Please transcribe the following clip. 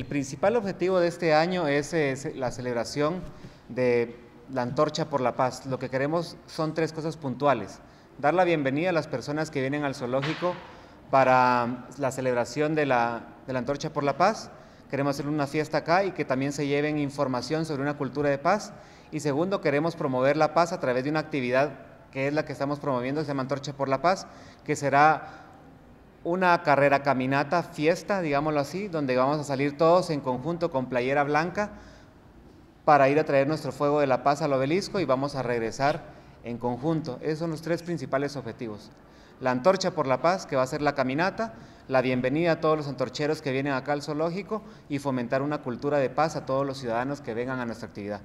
El principal objetivo de este año es, la celebración de la Antorcha por la Paz. Lo que queremos son tres cosas puntuales. Dar la bienvenida a las personas que vienen al zoológico para la celebración de la, de la Antorcha por la Paz. Queremos hacer una fiesta acá y que también se lleven información sobre una cultura de paz. Y segundo, queremos promover la paz a través de una actividad que es la que estamos promoviendo, se llama Antorcha por la Paz, que será una carrera caminata, fiesta, digámoslo así, donde vamos a salir todos en conjunto con playera blanca para ir a traer nuestro fuego de la paz al obelisco y vamos a regresar en conjunto. Esos son los tres principales objetivos. La antorcha por la paz, que va a ser la caminata, la bienvenida a todos los antorcheros que vienen acá al zoológico y fomentar una cultura de paz a todos los ciudadanos que vengan a nuestra actividad.